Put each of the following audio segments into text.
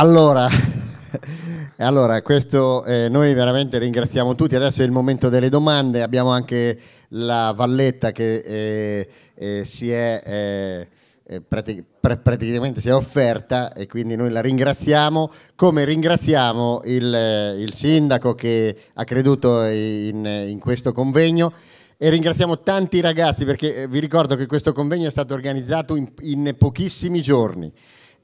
Allora, allora questo, eh, noi veramente ringraziamo tutti, adesso è il momento delle domande, abbiamo anche la Valletta che eh, eh, si è... Eh, eh, Pratic praticamente si è offerta e quindi noi la ringraziamo, come ringraziamo il, eh, il sindaco che ha creduto in, in, questo convegno e ringraziamo tanti ragazzi perché vi ricordo che questo convegno è stato organizzato in, in pochissimi giorni.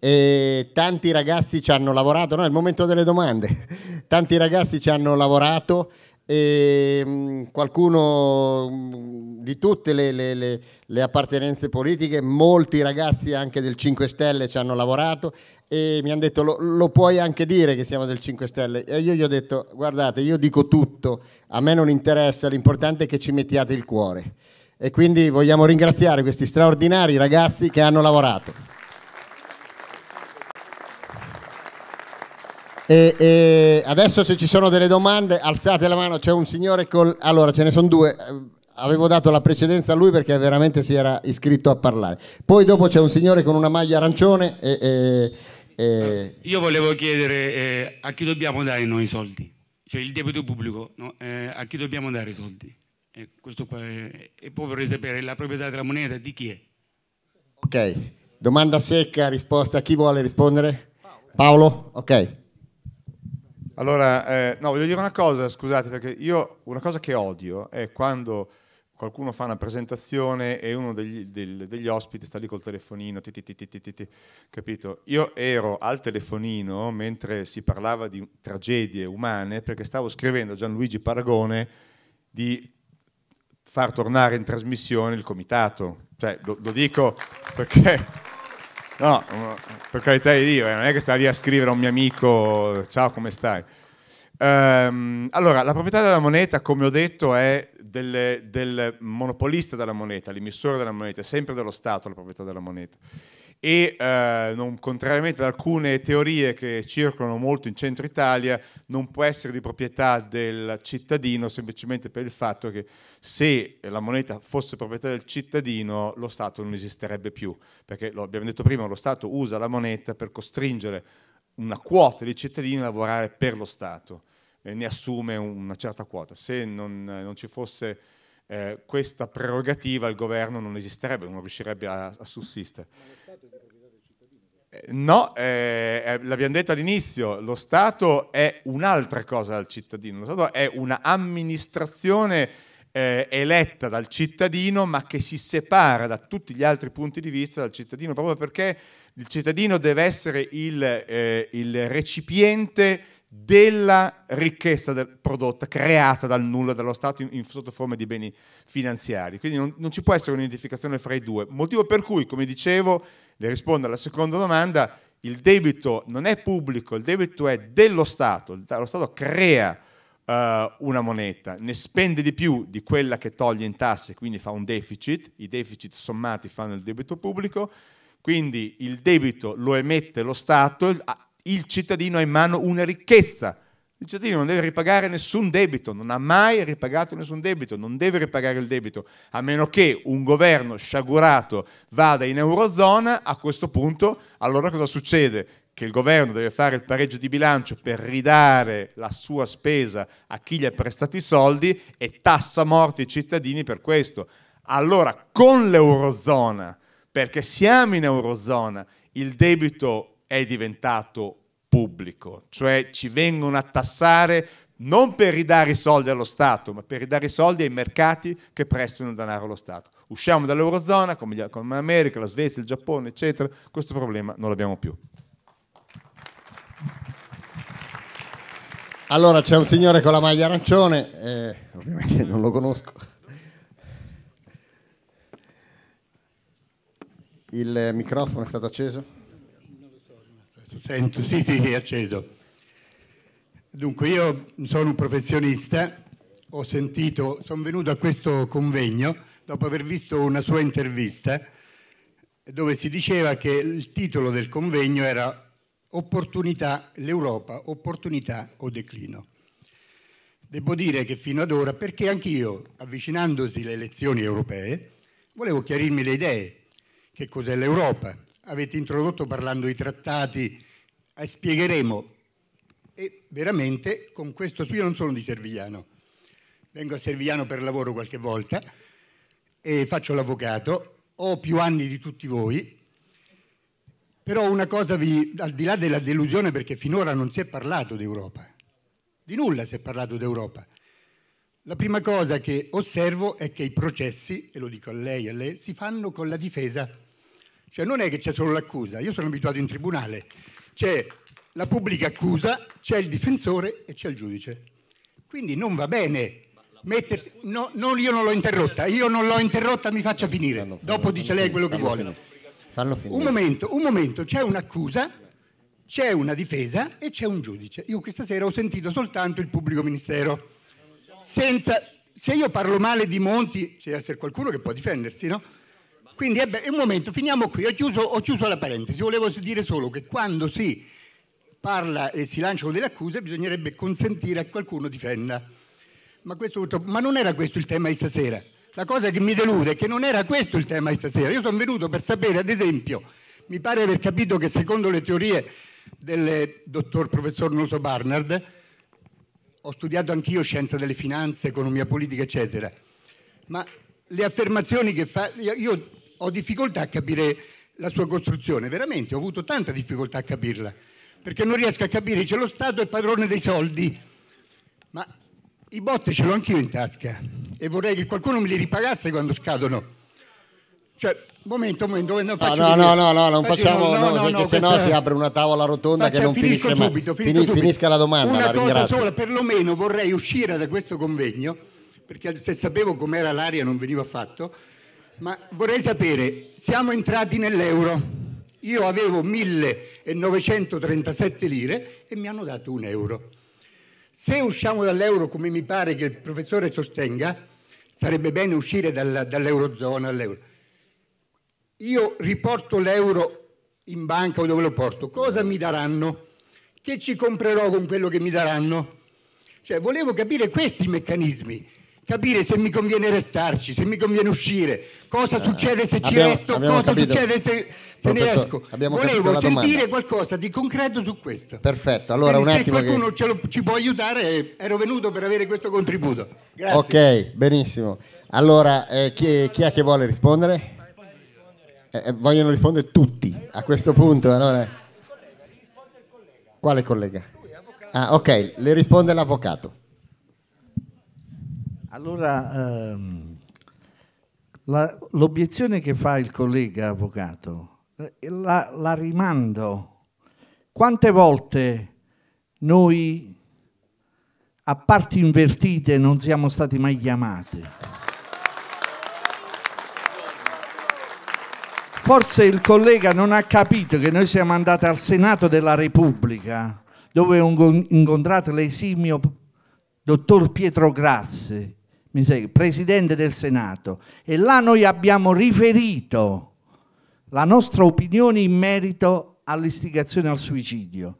E tanti ragazzi ci hanno lavorato, no, è il momento delle domande, tanti ragazzi ci hanno lavorato e mm, qualcuno mm, di tutte le, le, le, le, appartenenze politiche, molti ragazzi anche del 5 Stelle ci hanno lavorato e mi hanno detto lo, lo, puoi anche dire che siamo del 5 Stelle e io gli ho detto guardate io dico tutto, a me non interessa, l'importante è che ci mettiate il cuore e quindi vogliamo ringraziare questi straordinari ragazzi che hanno lavorato. E, e, adesso se ci sono delle domande alzate la mano, c'è un signore col... Allora ce ne sono due, eh, avevo dato la precedenza a lui perché veramente si era iscritto a parlare. Poi dopo c'è un signore con una maglia arancione e... e, e... Eh, io volevo chiedere eh, a chi dobbiamo dare noi i soldi, cioè il debito pubblico, no? eh, a chi dobbiamo dare i soldi? Eh, è... E poi vorrei sapere la proprietà della moneta di chi è. Ok, domanda secca, risposta, chi vuole rispondere? Paolo, Paolo? ok. Allora, eh, no, voglio dire una cosa, scusate, perché io una cosa che odio è quando qualcuno fa una presentazione e uno degli, del, degli ospiti sta lì col telefonino, ti, ti, ti, capito? Io ero al telefonino mentre si parlava di tragedie umane perché stavo scrivendo a Gianluigi Paragone di far tornare in trasmissione il comitato. Cioè, lo, lo dico perché No, per carità di Dio, eh, non è che sta lì a scrivere a un mio amico, ciao come stai? Ehm, allora, la proprietà della moneta, come ho detto, è del, del monopolista della moneta, l'emissore della moneta, è sempre dello Stato la proprietà della moneta e eh, non, contrariamente ad alcune teorie che circolano molto in centro Italia, non può essere di proprietà del cittadino semplicemente per il fatto che se la moneta fosse proprietà del cittadino lo Stato non esisterebbe più, perché lo abbiamo detto prima, lo Stato usa la moneta per costringere una quota di cittadini a lavorare per lo Stato, e ne assume una certa quota. Se non, non ci fosse eh, questa prerogativa il governo non esisterebbe, non riuscirebbe a, a sussistere. No, eh, eh, l'abbiamo detto all'inizio, lo Stato è un'altra cosa dal cittadino, lo Stato è un'amministrazione eh, eletta dal cittadino ma che si separa da tutti gli altri punti di vista dal cittadino, proprio perché il cittadino deve essere il, eh, il recipiente della ricchezza del prodotta creata dal nulla dallo Stato in, in, sotto forma di beni finanziari. Quindi non, non ci può essere un'identificazione fra i due, motivo per cui, come dicevo, le rispondo alla seconda domanda, il debito non è pubblico, il debito è dello Stato, lo Stato crea uh, una moneta, ne spende di più di quella che toglie in tasse, quindi fa un deficit, i deficit sommati fanno il debito pubblico, quindi il debito lo emette lo Stato, il cittadino ha in mano una ricchezza. Il cittadino non deve ripagare nessun debito, non ha mai ripagato nessun debito, non deve ripagare il debito, a meno che un governo sciagurato vada in Eurozona, a questo punto allora cosa succede? Che il governo deve fare il pareggio di bilancio per ridare la sua spesa a chi gli ha prestati i soldi e tassa morti i cittadini per questo. Allora con l'Eurozona, perché siamo in Eurozona, il debito è diventato pubblico, cioè ci vengono a tassare non per ridare i soldi allo Stato, ma per ridare i soldi ai mercati che prestano denaro allo Stato. Usciamo dall'Eurozona, come, l'America, la Svezia, il Giappone, eccetera, questo problema non l'abbiamo più. Allora c'è un signore con la maglia arancione, eh, ovviamente non lo conosco. Il microfono è stato acceso? Sento, sì, sì, sì, è acceso. Dunque, io sono un professionista, ho sentito, sono venuto a questo convegno dopo aver visto una sua intervista dove si diceva che il titolo del convegno era Opportunità, l'Europa, opportunità o declino. Devo dire che fino ad ora, perché anch'io, avvicinandosi alle elezioni europee, volevo chiarirmi le idee, che cos'è l'Europa. Avete introdotto parlando di trattati e eh, spiegheremo. E veramente con questo io non sono di Servigliano, vengo a Servigliano per lavoro qualche volta e faccio l'avvocato, ho più anni di tutti voi, però una cosa vi, al di là della delusione perché finora non si è parlato d'Europa, di nulla si è parlato d'Europa. La prima cosa che osservo è che i processi, e lo dico a lei e a lei, si fanno con la difesa. Cioè non è che c'è solo l'accusa, io sono abituato in tribunale, c'è la pubblica accusa, c'è il difensore e c'è il giudice. Quindi non va bene mettersi... No, no, io non l'ho interrotta, io non l'ho interrotta, mi faccia finire. Fanno, fanno, Dopo dice lei quello che fanno, vuole. Un momento, un momento, c'è un'accusa, c'è una difesa e c'è un giudice. Io questa sera ho sentito soltanto il pubblico ministero. Senza, se io parlo male di Monti, c'è da essere qualcuno che può difendersi, no? Quindi è eh un momento, finiamo qui, ho chiuso, ho chiuso la parentesi, volevo dire solo che quando si parla e si lanciano delle accuse bisognerebbe consentire a qualcuno difenda. Ma, questo, ma non era questo il tema di stasera. La cosa che mi delude è che non era questo il tema di stasera. Io sono venuto per sapere, ad esempio, mi pare aver capito che secondo le teorie del dottor professor Noso Barnard, ho studiato anch'io scienza delle finanze, economia politica, eccetera, ma le affermazioni che fa, io ho difficoltà a capire la sua costruzione, veramente ho avuto tanta difficoltà a capirla, perché non riesco a capire, c'è lo Stato è padrone dei soldi, ma i botte ce l'ho anch'io in tasca e vorrei che qualcuno me li ripagasse quando scadono. Cioè, momento, momento, non ah, faccio no, no, no, no, non facciamo, no, no, perché sennò si apre una tavola rotonda che non finisce mai. Subito, Finisca la domanda, Una cosa sola, perlomeno vorrei uscire da questo convegno, perché se sapevo com'era l'aria non veniva fatto, ma vorrei sapere, siamo entrati nell'euro. Io avevo 1937 lire e mi hanno dato un euro. Se usciamo dall'euro, come mi pare che il professore sostenga, sarebbe bene uscire dalla, dall'eurozona all'euro. Io riporto l'euro in banca o dove lo porto, cosa mi daranno? Che ci comprerò con quello che mi daranno? Cioè, volevo capire questi meccanismi capire se mi conviene restarci, se mi conviene uscire, cosa eh, succede se ci abbiamo, resto, abbiamo cosa capito. succede se, se ne esco. Volevo sentire qualcosa di concreto su questo. Perfetto, allora Quindi un attimo. Se qualcuno che... lo, ci può aiutare, ero venuto per avere questo contributo. Grazie. Ok, benissimo. Allora, eh, chi, chi, è che vuole rispondere? Eh, eh vogliono rispondere tutti a questo punto. Allora. Quale collega? Ah, ok, le risponde l'avvocato. Allora, ehm, la, l'obiezione che fa il collega avvocato, eh, la, la rimando. Quante volte noi a parti invertite non siamo stati mai chiamati? Forse il collega non ha capito che noi siamo andati al Senato della Repubblica, dove ho incontrato l'esimio dottor Pietro Grassi, Presidente del Senato, e là noi abbiamo riferito la nostra opinione in merito all'istigazione al suicidio.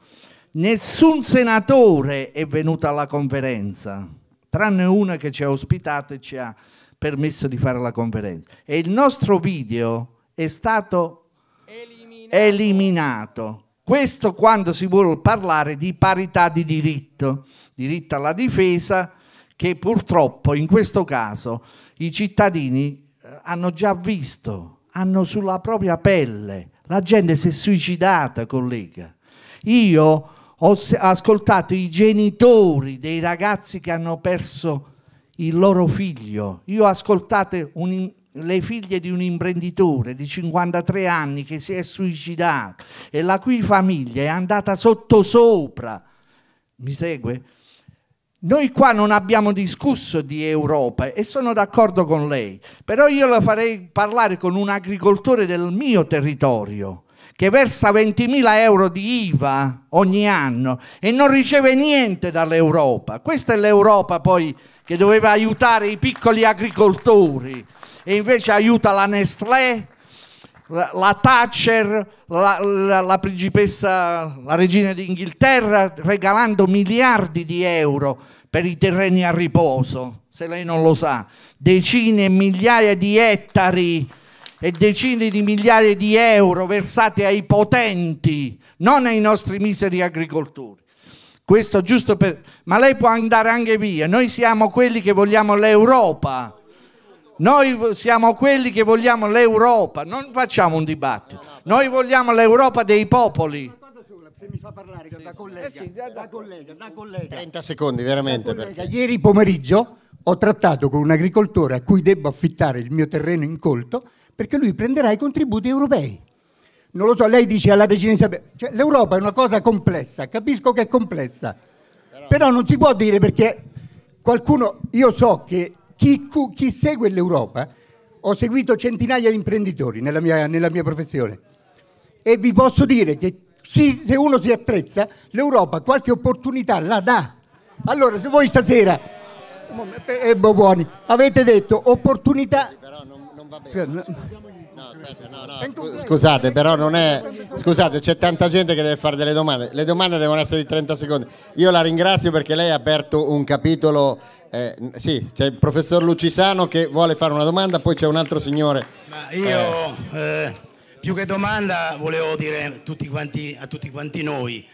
Nessun senatore è venuto alla conferenza, tranne una che ci ha ospitato e ci ha permesso di fare la conferenza. E il nostro video è stato eliminato. eliminato. Questo quando si vuole parlare di parità di diritto, diritto alla difesa, che purtroppo in questo caso i cittadini eh, hanno già visto, hanno sulla propria pelle. La gente si è suicidata, collega. Io ho ascoltato i genitori dei ragazzi che hanno perso il loro figlio. Io ho ascoltato un, le figlie di un imprenditore di 53 anni che si è suicidato e la cui famiglia è andata sottosopra. Mi segue? Noi qua non abbiamo discusso di Europa e sono d'accordo con lei, però io la farei parlare con un agricoltore del mio territorio che versa 20.000 euro di IVA ogni anno e non riceve niente dall'Europa. Questa è l'Europa poi che doveva aiutare i piccoli agricoltori e invece aiuta la Nestlé, la, Thatcher, la, la, la principessa, la regina d'Inghilterra, regalando miliardi di euro per i terreni a riposo, se lei non lo sa, decine e migliaia di ettari e decine di migliaia di euro versati ai potenti, non ai nostri miseri agricoltori. Questo giusto per... Ma lei può andare anche via, noi siamo quelli che vogliamo l'Europa. Noi siamo quelli che vogliamo l'Europa, non facciamo un dibattito. Noi vogliamo l'Europa dei popoli. Mi fa parlare da collega, eh sì, da, da, collega, da collega. 30 secondi, veramente. Collega, ieri pomeriggio ho trattato con un agricoltore a cui debbo affittare il mio terreno incolto perché lui prenderà i contributi europei. Non lo so, lei dice alla regina Isabella, cioè, l'Europa è una cosa complessa, capisco che è complessa, però, però non si può dire perché qualcuno, io so che chi, chi segue l'Europa, ho seguito centinaia di imprenditori nella mia, nella mia professione e vi posso dire che si, se uno si attrezza, l'Europa qualche opportunità la dà. Allora, se voi stasera, eh, buoni, avete detto opportunità... Sì, però non, non va bene. no, no, scusate, però non è. Scusate, c'è tanta gente che deve fare delle domande. Le domande devono essere di 30 secondi. Io la ringrazio perché lei ha aperto un capitolo eh, sì, c'è il professor Lucisano che vuole fare una domanda, poi c'è un altro signore. Ma io eh, più che domanda volevo dire tutti quanti, a tutti quanti noi,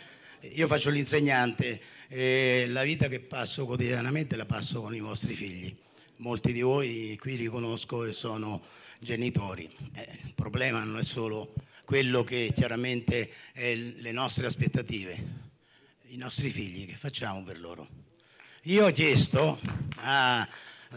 io faccio l'insegnante e la vita che passo quotidianamente la passo con i vostri figli. Molti di voi qui li conosco e sono genitori. Eh, il problema non è solo quello che chiaramente è le nostre aspettative, i nostri figli, che facciamo per loro? Io ho chiesto a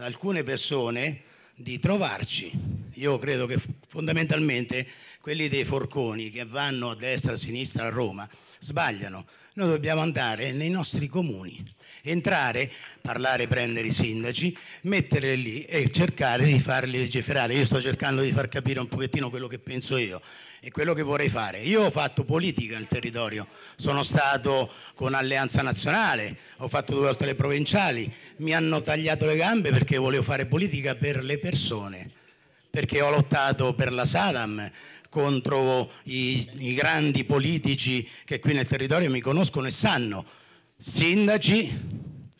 alcune persone di trovarci. Io credo che fondamentalmente quelli dei forconi che vanno a destra e a sinistra a Roma sbagliano. Noi dobbiamo andare nei nostri comuni entrare, parlare, prendere i sindaci, metterli lì e cercare di farli legiferare. Io sto cercando di far capire un pochettino quello che penso io e quello che vorrei fare. Io ho fatto politica nel territorio, sono stato con Alleanza Nazionale, ho fatto due volte le provinciali, mi hanno tagliato le gambe perché volevo fare politica per le persone, perché ho lottato per la Sadam contro i, i grandi politici che qui nel territorio mi conoscono e sanno sindaci,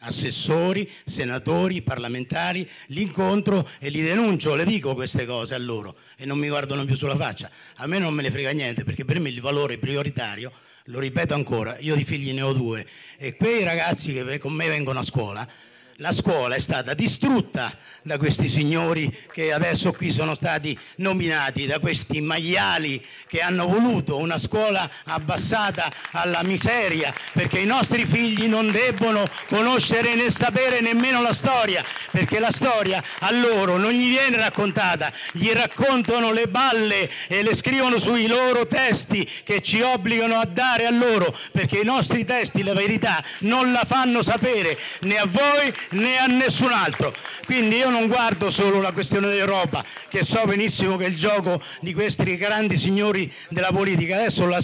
assessori, senatori, parlamentari, li incontro e li denuncio, le dico queste cose a loro e non mi guardano più sulla faccia. A me non me ne frega niente perché per me il valore prioritario, lo ripeto ancora, io di figli ne ho due e quei ragazzi che con me vengono a scuola la scuola è stata distrutta da questi signori che adesso qui sono stati nominati, da questi maiali che hanno voluto una scuola abbassata alla miseria, perché i nostri figli non debbono conoscere né sapere nemmeno la storia, perché la storia a loro non gli viene raccontata, gli raccontano le balle e le scrivono sui loro testi che ci obbligano a dare a loro, perché i nostri testi la verità non la fanno sapere né a voi né a nessun altro. Quindi io non guardo solo la questione dell'Europa, che so benissimo che è il gioco di questi grandi signori della politica. Adesso la,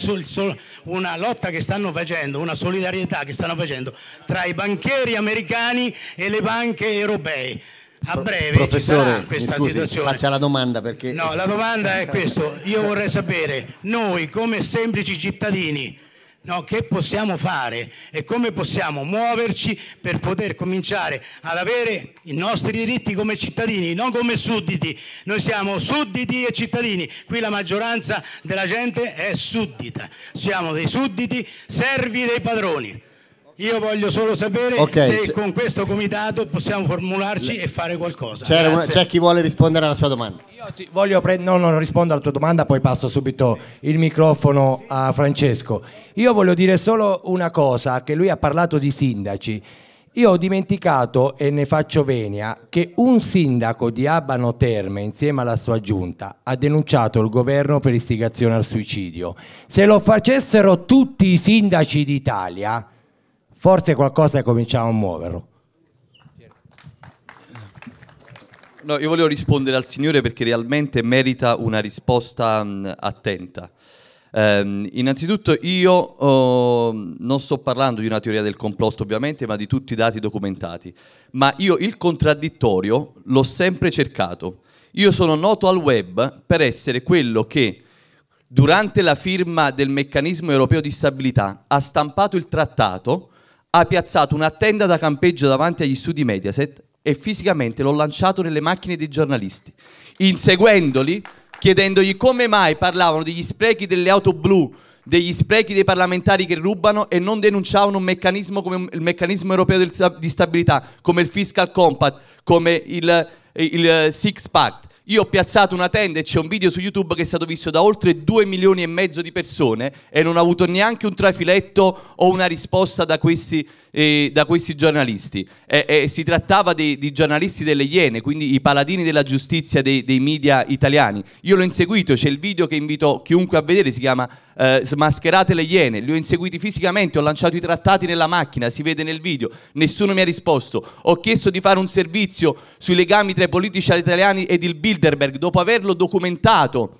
una lotta che stanno facendo, una solidarietà che stanno facendo tra i banchieri americani e le banche europee a breve Professore, questa scusi, situazione. Faccia la domanda perché. No, la domanda è questa. Io vorrei sapere, noi come semplici cittadini No, che possiamo fare e come possiamo muoverci per poter cominciare ad avere i nostri diritti come cittadini, non come sudditi. Noi siamo sudditi e cittadini, qui la maggioranza della gente è suddita, siamo dei sudditi, servi dei padroni. Io voglio solo sapere okay, se con questo comitato possiamo formularci e fare qualcosa. Una, c'è, chi vuole rispondere alla sua domanda. Io sì, voglio pre- no, non rispondo alla tua domanda, poi passo subito il microfono a Francesco. Io voglio dire solo una cosa, che lui ha parlato di sindaci. Io ho dimenticato, e ne faccio venia, che un sindaco di Abano Terme, insieme alla sua giunta, ha denunciato il governo per istigazione al suicidio. Se lo facessero tutti i sindaci d'Italia forse qualcosa e cominciamo a muoverlo. No, io volevo rispondere al Signore perché realmente merita una risposta mh, mm, attenta. Um, innanzitutto io oh, non sto parlando di una teoria del complotto ovviamente, ma di tutti i dati documentati, ma io il contraddittorio l'ho sempre cercato. Io sono noto al web per essere quello che durante la firma del meccanismo europeo di stabilità ha stampato il trattato ha piazzato una tenda da campeggio davanti agli studi Mediaset e fisicamente l'ho lanciato nelle macchine dei giornalisti, inseguendoli, chiedendogli come mai parlavano degli sprechi delle auto blu, degli sprechi dei parlamentari che rubano e non denunciavano un meccanismo come il meccanismo europeo di stabilità, come il fiscal compact, come il, il, il eh, six pact io ho piazzato una tenda e c'è un video su YouTube che è stato visto da oltre 2 milioni e mezzo di persone e non ho avuto neanche un trafiletto o una risposta da questi, eh, da questi giornalisti. E, e si trattava di, di, giornalisti delle Iene, quindi i paladini della giustizia dei, dei, media italiani. Io l'ho inseguito, c'è il video che invito chiunque a vedere, si chiama eh, Smascherate le Iene. Li ho inseguiti fisicamente, ho lanciato i trattati nella macchina, si vede nel video, nessuno mi ha risposto. Ho chiesto di fare un servizio sui legami tra i politici italiani ed il Bill Bilderberg, dopo averlo documentato,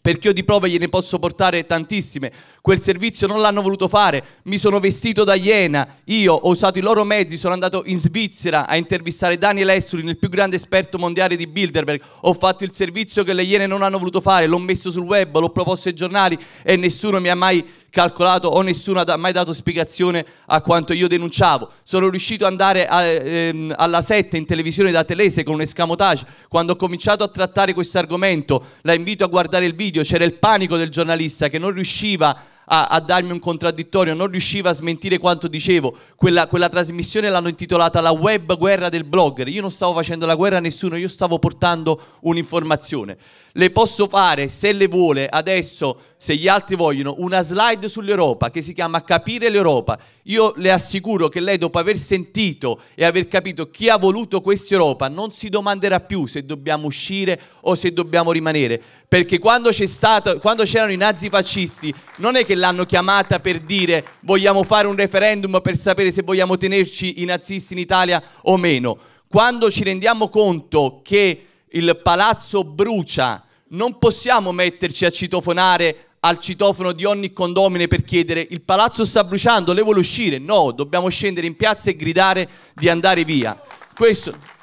perché io di prove gliene posso portare tantissime. Quel servizio non l'hanno voluto fare, mi sono vestito da iena, io ho usato i loro mezzi, sono andato in Svizzera a intervistare Daniel Essulin, il più grande esperto mondiale di Bilderberg, ho fatto il servizio che le iene non hanno voluto fare, l'ho messo sul web, l'ho proposto ai giornali e nessuno mi ha mai calcolato o nessuno ha mai dato spiegazione a quanto io denunciavo. Sono riuscito ad andare a, ehm, alla 7 in televisione da Telese con un escamotage. Quando ho cominciato a trattare questo argomento, la invito a guardare il video, c'era il panico del giornalista che non riusciva a a, a, darmi un contraddittorio, non riusciva a smentire quanto dicevo. Quella, quella trasmissione l'hanno intitolata La web guerra del blogger. Io non stavo facendo la guerra a nessuno, io stavo portando un'informazione. Le posso fare, se le vuole, adesso, se gli altri vogliono, una slide sull'Europa che si chiama Capire l'Europa. Io le assicuro che lei, dopo aver sentito e aver capito chi ha voluto questa Europa, non si domanderà più se dobbiamo uscire o se dobbiamo rimanere. Perché quando, c'è stato, quando c'erano i nazifascisti, non è che l'hanno chiamata per dire vogliamo fare un referendum per sapere se vogliamo tenerci i nazisti in Italia o meno. Quando ci rendiamo conto che il palazzo brucia, non possiamo metterci a citofonare al citofono di ogni condomine per chiedere il palazzo sta bruciando, le vuole uscire? No, dobbiamo scendere in piazza e gridare di andare via. Questo...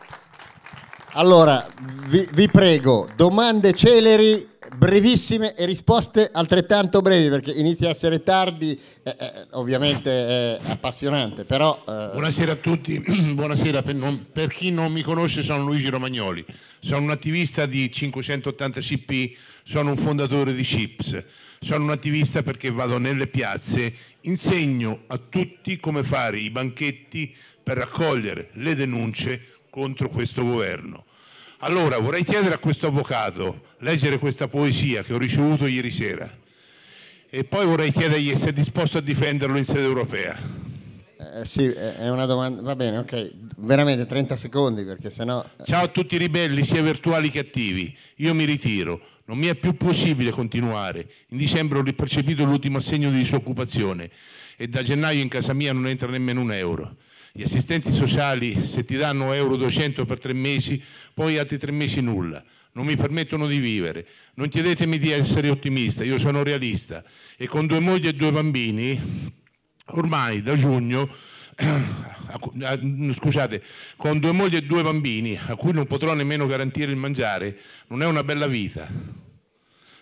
Allora, vi, vi prego, domande celeri brevissime e risposte altrettanto brevi perché inizia a essere tardi, eh, eh, ovviamente è appassionante, però... Eh... Buonasera a tutti, buonasera, per, non, per, chi non mi conosce sono Luigi Romagnoli, sono un attivista di 580 CP, sono un fondatore di CIPS, sono un attivista perché vado nelle piazze, insegno a tutti come fare i banchetti per raccogliere le denunce contro questo governo. Allora vorrei chiedere a questo avvocato leggere questa poesia che ho ricevuto ieri sera e poi vorrei chiedergli se è disposto a difenderlo in sede europea. Eh, sì, è una domanda, va bene, ok, veramente 30 secondi perché sennò... Eh. Ciao a tutti i ribelli, sia virtuali che attivi, io mi ritiro, non mi è più possibile continuare, in dicembre ho ripercepito l'ultimo assegno di disoccupazione e da gennaio in casa mia non entra nemmeno un euro. Gli assistenti sociali se ti danno euro 200 per tre mesi, poi altri tre mesi nulla. Non mi permettono di vivere. Non chiedetemi di essere ottimista, io sono realista. E con due mogli e due bambini, ormai da giugno scusate, con due mogli e due bambini a cui non potrò nemmeno garantire il mangiare, non è una bella vita.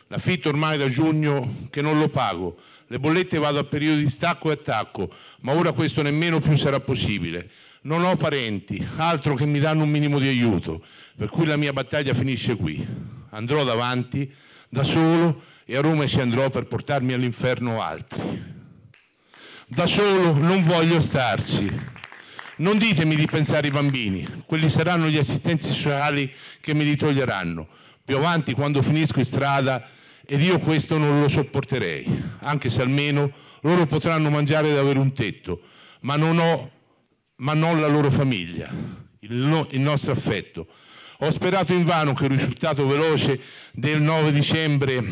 L'affitto ormai da giugno che non lo pago, le bollette vado a periodi di stacco e attacco, ma ora questo nemmeno più sarà possibile. Non ho parenti, altro che mi danno un minimo di aiuto, per cui la mia battaglia finisce qui. Andrò davanti, da solo, e a Roma ci andrò per portarmi all'inferno altri. Da solo non voglio starci. Non ditemi di pensare ai bambini, quelli saranno gli assistenti sociali che mi li toglieranno. Più avanti, quando finisco in strada, ed io questo non lo sopporterei, anche se almeno loro potranno mangiare ed avere un tetto, ma non, ho, ma non la loro famiglia, il, no, il nostro affetto. Ho sperato in vano che il risultato veloce del 9 dicembre,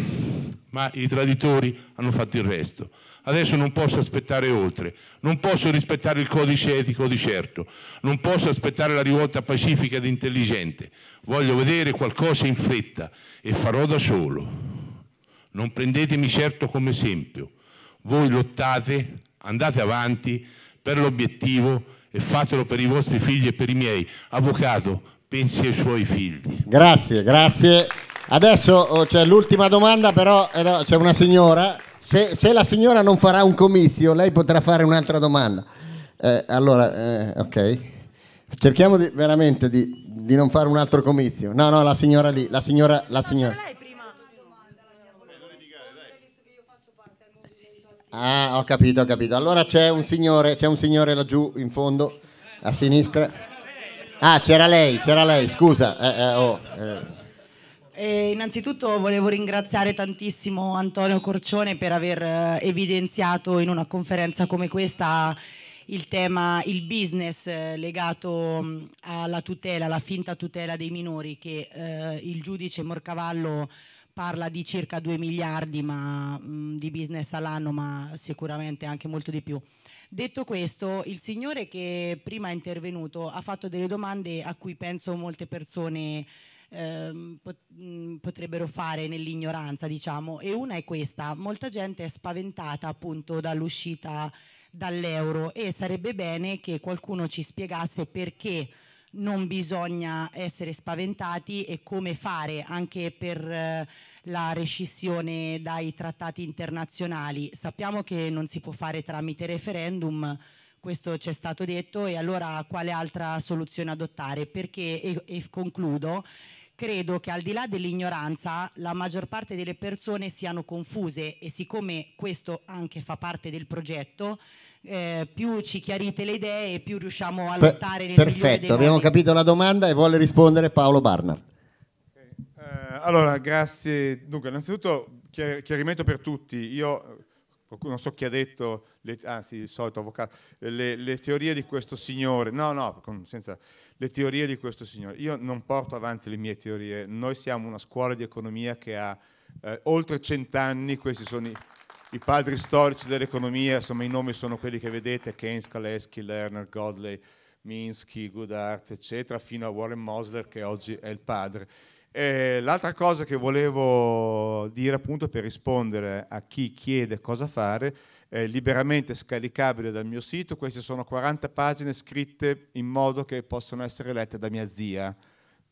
ma i traditori hanno fatto il resto. Adesso non posso aspettare oltre, non posso rispettare il codice etico di certo, non posso aspettare la rivolta pacifica ed intelligente. Voglio vedere qualcosa in fretta e farò da solo. Non prendetemi certo come esempio. Voi lottate, andate avanti per l'obiettivo e fatelo per i vostri figli e per i miei. Avvocato, pensi ai suoi figli. Grazie, grazie. Adesso oh, c'è l'ultima domanda, però eh, c'è una signora. Se, se, la signora non farà un comizio, lei potrà fare un'altra domanda. Eh, allora, eh, ok. Cerchiamo di, veramente di, di, non fare un altro comizio. No, no, la signora lì, la signora... La signora. Ah, ho capito, ho capito. Allora c'è un signore, c'è un signore laggiù in fondo, a sinistra. Ah, c'era lei, c'era lei, scusa. Eh, eh, oh, eh. E innanzitutto volevo ringraziare tantissimo Antonio Corcione per aver eh, evidenziato in una conferenza come questa il tema, il business eh, legato mm, alla tutela, alla finta tutela dei minori che eh, il giudice Morcavallo parla di circa 2 miliardi ma, mh, di business all'anno, ma sicuramente anche molto di più. Detto questo, il signore che prima è intervenuto ha fatto delle domande a cui penso molte persone eh, potrebbero fare nell'ignoranza, diciamo, e una è questa. Molta gente è spaventata appunto dall'uscita dall'euro e sarebbe bene che qualcuno ci spiegasse perché non bisogna essere spaventati e come fare anche per eh, la rescissione dai trattati internazionali. Sappiamo che non si può fare tramite referendum, questo ci è stato detto e allora quale altra soluzione adottare? Perché, e, e concludo, credo che al di là dell'ignoranza la maggior parte delle persone siano confuse e siccome questo anche fa parte del progetto, eh, più ci chiarite le idee e più riusciamo a lottare nel Perfetto, abbiamo modi. capito la domanda e vuole rispondere Paolo Barnard. Okay. Eh, allora, grazie. Dunque, innanzitutto chiar chiarimento per tutti. Io non so chi ha detto, le, anzi ah, il solito avvocato, le, le, teorie di questo signore, no, no, senza, le teorie di questo signore. Io non porto avanti le mie teorie, noi siamo una scuola di economia che ha eh, oltre cent'anni, questi sono i i padri storici dell'economia, insomma i nomi sono quelli che vedete, Keynes, Kaleschi, Lerner, Godley, Minsky, Goodhart, eccetera, fino a Warren Mosler che oggi è il padre. Eh, l'altra cosa che volevo dire appunto per rispondere a chi chiede cosa fare, è liberamente scaricabile dal mio sito, queste sono 40 pagine scritte in modo che possano essere lette da mia zia,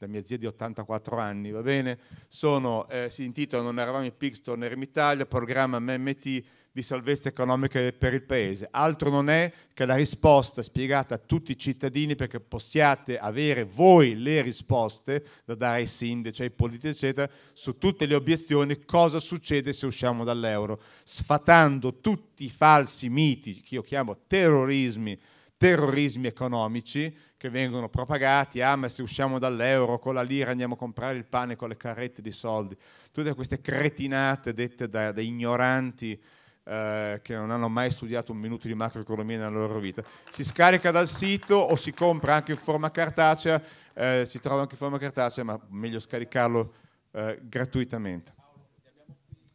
da mia zia di 84 anni, va bene? Sono, eh, si intitola Non eravamo in PIX, torneremo in Italia, programma MMT di salvezza economica per il Paese. Altro non è che la risposta spiegata a tutti i cittadini perché possiate avere voi le risposte da dare ai sindaci, ai politici, eccetera, su tutte le obiezioni, cosa succede se usciamo dall'euro, sfatando tutti i falsi miti, che io chiamo terrorismi, terrorismi economici che vengono propagati, ah ma se usciamo dall'euro con la lira andiamo a comprare il pane con le carrette di soldi, tutte queste cretinate dette da, da ignoranti eh, che non hanno mai studiato un minuto di macroeconomia nella loro vita, si scarica dal sito o si compra anche in forma cartacea, eh, si trova anche in forma cartacea ma meglio scaricarlo eh, gratuitamente.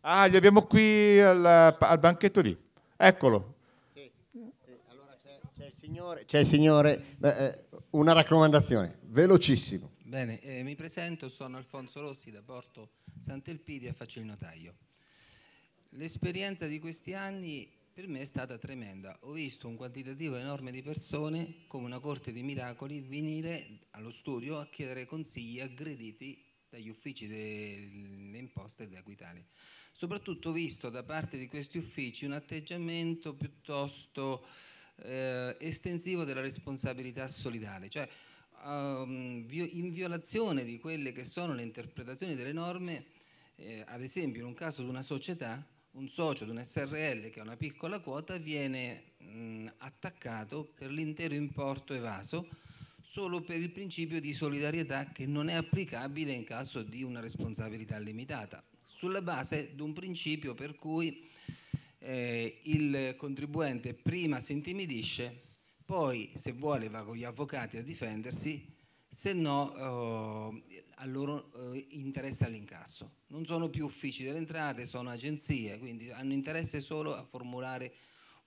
Ah, li abbiamo qui al, al banchetto lì, eccolo, Signore, c'è cioè, il signore, beh, eh, una raccomandazione, velocissimo. Bene, eh, mi presento, sono Alfonso Rossi da Porto Sant'Elpidio e faccio il notaio. L'esperienza di questi anni per me è stata tremenda. Ho visto un quantitativo enorme di persone, come una corte di miracoli, venire allo studio a chiedere consigli aggrediti dagli uffici delle imposte e dell'Aquitania. Soprattutto ho visto da parte di questi uffici un atteggiamento piuttosto eh, estensivo della responsabilità solidale, cioè um, in violazione di quelle che sono le interpretazioni delle norme, eh, ad esempio in un caso di una società, un socio di un SRL che ha una piccola quota viene mh, attaccato per l'intero importo evaso solo per il principio di solidarietà che non è applicabile in caso di una responsabilità limitata, sulla base di un principio per cui eh, il contribuente prima si intimidisce, poi se vuole va con gli avvocati a difendersi, se no eh, a loro eh, interessa l'incasso. Non sono più uffici delle entrate, sono agenzie, quindi hanno interesse solo a formulare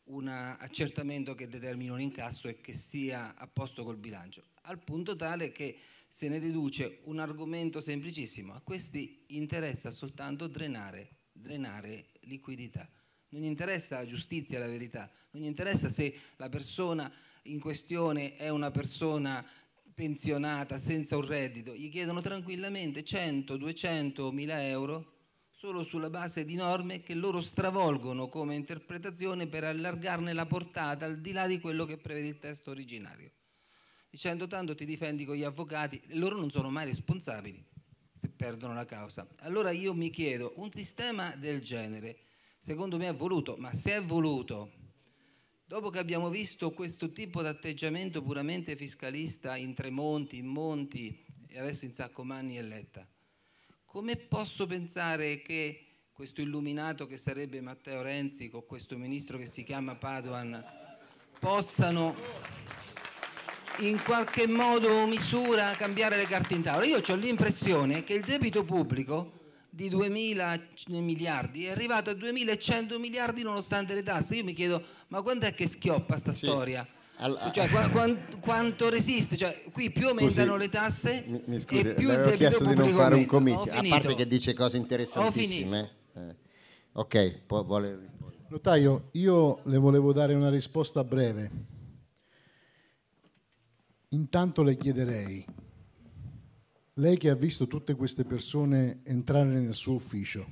un accertamento che determina un incasso e che sia a posto col bilancio, al punto tale che se ne deduce un argomento semplicissimo, a questi interessa soltanto drenare, drenare liquidità non gli interessa la giustizia, la verità, non gli interessa se la persona in questione è una persona pensionata, senza un reddito, gli chiedono tranquillamente 100, 200 mila euro solo sulla base di norme che loro stravolgono come interpretazione per allargarne la portata al di là di quello che prevede il testo originario. Dicendo tanto ti difendi con gli avvocati, loro non sono mai responsabili se perdono la causa. Allora io mi chiedo, un sistema del genere Secondo me è voluto, ma se è voluto, dopo che abbiamo visto questo tipo di atteggiamento puramente fiscalista in Tremonti, in Monti e adesso in Saccomanni e Letta, come posso pensare che questo illuminato che sarebbe Matteo Renzi con questo ministro che si chiama Paduan possano in qualche modo o misura cambiare le carte in tavola. Io ho l'impressione che il debito pubblico di 2.000 miliardi, è arrivato a 2.100 miliardi nonostante le tasse. Io mi chiedo, ma quando è che schioppa sta sì. storia? All cioè, qu qu quanto resiste? Cioè, qui più aumentano Scusi, le tasse mi, mi scusi, e più il debito chiesto di non fare un comizio, a parte che dice cose interessantissime. Eh, ok, può, vuole Notaio, io le volevo dare una risposta breve. Intanto le chiederei lei che ha visto tutte queste persone entrare nel suo ufficio,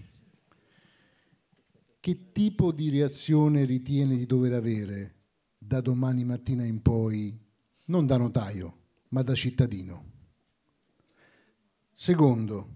che tipo di reazione ritiene di dover avere da domani mattina in poi, non da notaio, ma da cittadino? Secondo,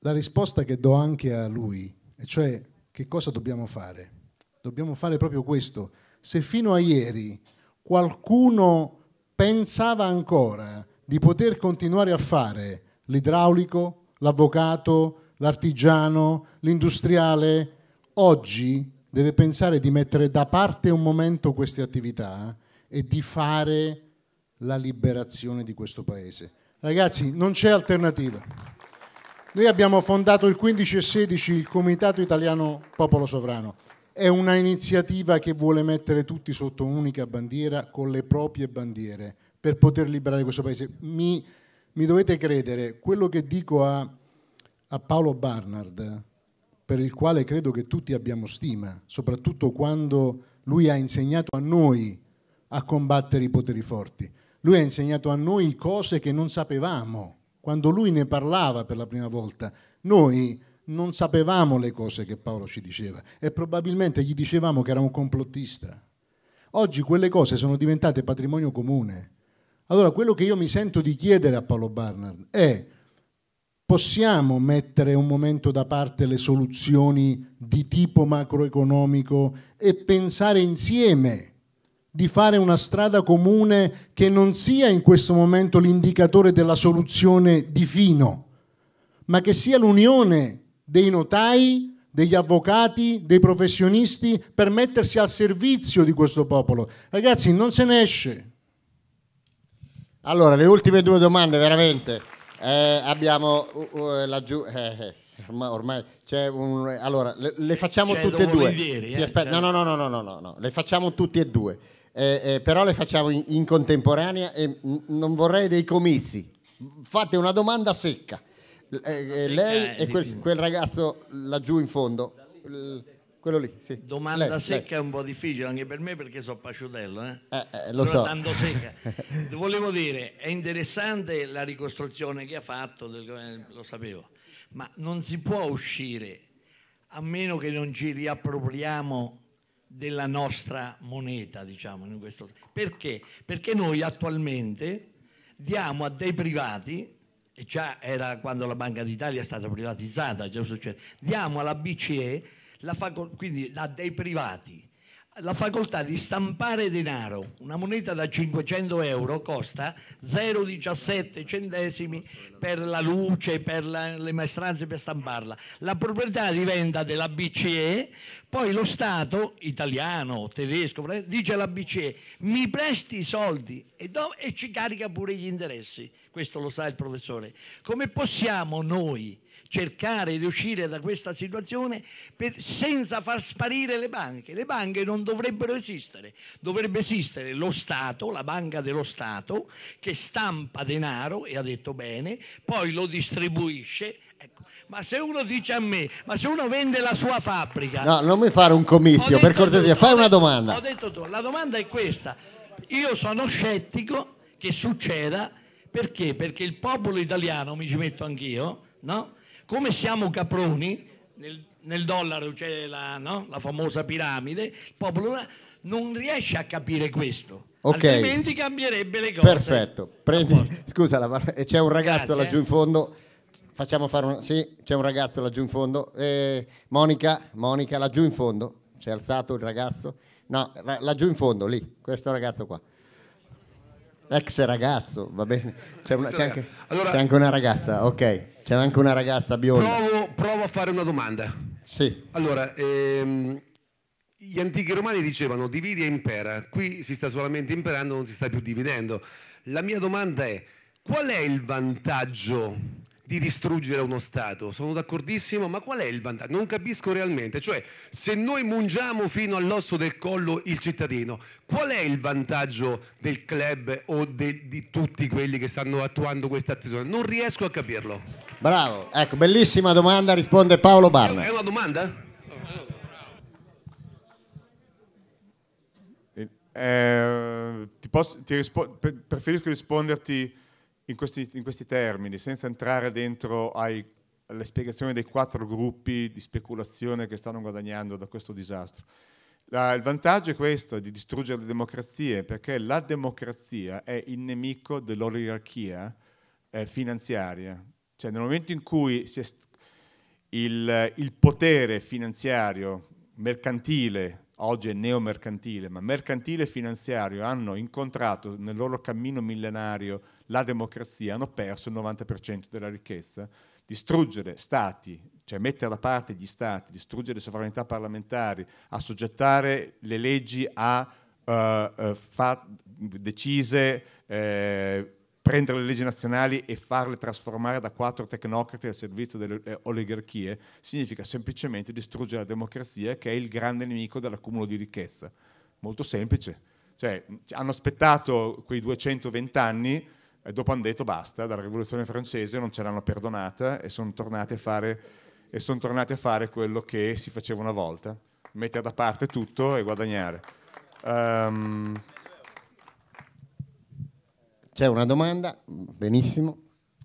la risposta che do anche a lui, e cioè che cosa dobbiamo fare? Dobbiamo fare proprio questo. Se fino a ieri qualcuno pensava ancora di poter continuare a fare l'idraulico, l'avvocato, l'artigiano, l'industriale, oggi deve pensare di mettere da parte un momento queste attività eh, e di fare la liberazione di questo paese. Ragazzi, non c'è alternativa. Noi abbiamo fondato il 15 e 16 il Comitato Italiano Popolo Sovrano. È una iniziativa che vuole mettere tutti sotto un'unica bandiera con le proprie bandiere per poter liberare questo paese. Mi, mi dovete credere, quello che dico a, a Paolo Barnard, per il quale credo che tutti abbiamo stima, soprattutto quando lui ha insegnato a noi a combattere i poteri forti. Lui ha insegnato a noi cose che non sapevamo. Quando lui ne parlava per la prima volta, noi non sapevamo le cose che Paolo ci diceva e probabilmente gli dicevamo che era un complottista. Oggi quelle cose sono diventate patrimonio comune. Allora, quello che io mi sento di chiedere a Paolo Barnard è possiamo mettere un momento da parte le soluzioni di tipo macroeconomico e pensare insieme di fare una strada comune che non sia in questo momento l'indicatore della soluzione di fino, ma che sia l'unione dei notai, degli avvocati, dei professionisti per mettersi al servizio di questo popolo. Ragazzi, non se ne esce allora, le ultime due domande, veramente. Eh, abbiamo uh, uh, laggiù... Eh, eh ormai, c'è un... Allora, le, le facciamo c'è tutte e due. Ieri, sì, aspetta, no, no, no, no, no, no, no, le facciamo tutte e due. Eh, eh, però le facciamo in, in contemporanea e m- non vorrei dei comizi. Fate una domanda secca. lei e quel, quel ragazzo laggiù in fondo. L- quello lì, sì. Domanda lei, secca lei. un po' difficile anche per me perché sono paciutello, eh? Eh, eh, lo Però so. tanto secca. Volevo dire, è interessante la ricostruzione che ha fatto, del, lo sapevo, ma non si può uscire a meno che non ci riappropriamo della nostra moneta, diciamo, in questo Perché? Perché noi attualmente diamo a dei privati e già era quando la Banca d'Italia è stata privatizzata, diamo alla BCE la facoltà, quindi da dei privati, la facoltà di stampare denaro, una moneta da 500 euro costa 0,17 centesimi per la luce, per la, le maestranze per stamparla. La proprietà diventa della BCE, poi lo Stato, italiano, tedesco, dice alla BCE mi presti i soldi e, do, e ci carica pure gli interessi, questo lo sa il professore. Come possiamo noi cercare di uscire da questa situazione per, senza far sparire le banche. Le banche non dovrebbero esistere, dovrebbe esistere lo Stato, la banca dello Stato, che stampa denaro, e ha detto bene, poi lo distribuisce. Ecco. Ma se uno dice a me, ma se uno vende la sua fabbrica... No, non mi fare un comizio, per cortesia, fai una domanda. Ho detto tu, la domanda è questa. Io sono scettico che succeda perché? Perché il popolo italiano, mi ci metto anch'io, no? come siamo caproni, nel, nel dollaro c'è la, no? la, famosa piramide, il popolo non riesce a capire questo. Okay. Altrimenti cambierebbe le cose. Perfetto. Prendi, scusa, eh, c'è un ragazzo Grazie. laggiù in fondo. Facciamo fare un... Sì, c'è un ragazzo laggiù in fondo. Eh, Monica, Monica, laggiù in fondo. Si è alzato il ragazzo. No, laggiù in fondo, lì, questo ragazzo qua. Ex ragazzo, va bene. C'è, una, c'è, anche, allora, c'è, anche, una ragazza, ok. C'è anche una ragazza bionda. Provo, provo a fare una domanda. Sì. Allora, ehm, gli antichi romani dicevano dividi e impera. Qui si sta solamente imperando, non si sta più dividendo. La mia domanda è, qual è il vantaggio di distruggere uno Stato. Sono d'accordissimo, ma qual è il vantaggio? Non capisco realmente. Cioè, se noi mungiamo fino all'osso del collo il cittadino, qual è il vantaggio del club o de- di tutti quelli che stanno attuando questa azione? Non riesco a capirlo. Bravo, ecco, bellissima domanda, risponde Paolo Barna. È una domanda? Eh, ti posso, ti rispo- preferisco risponderti in questi, in questi termini, senza entrare dentro ai, alle spiegazioni dei quattro gruppi di speculazione che stanno guadagnando da questo disastro. La, il vantaggio è questo, di distruggere le democrazie, perché la democrazia è il nemico dell'oligarchia eh, finanziaria. Cioè nel momento in cui il, il, potere finanziario, mercantile, oggi è neomercantile, ma mercantile e finanziario hanno incontrato nel loro cammino millenario la democrazia hanno perso il 90% della ricchezza. Distruggere stati, cioè mettere da parte gli stati, distruggere le sovranità parlamentari, assoggettare le leggi a uh, fa, decise, eh, prendere le leggi nazionali e farle trasformare da quattro tecnocrati al servizio delle eh, oligarchie, significa semplicemente distruggere la democrazia che è il grande nemico dell'accumulo di ricchezza. Molto semplice. Cioè, hanno aspettato quei 220 anni e dopo hanno detto basta, dalla rivoluzione francese non ce l'hanno perdonata e sono tornati, son tornati a fare quello che si faceva una volta, mettere da parte tutto e guadagnare. Um... C'è una domanda? Benissimo.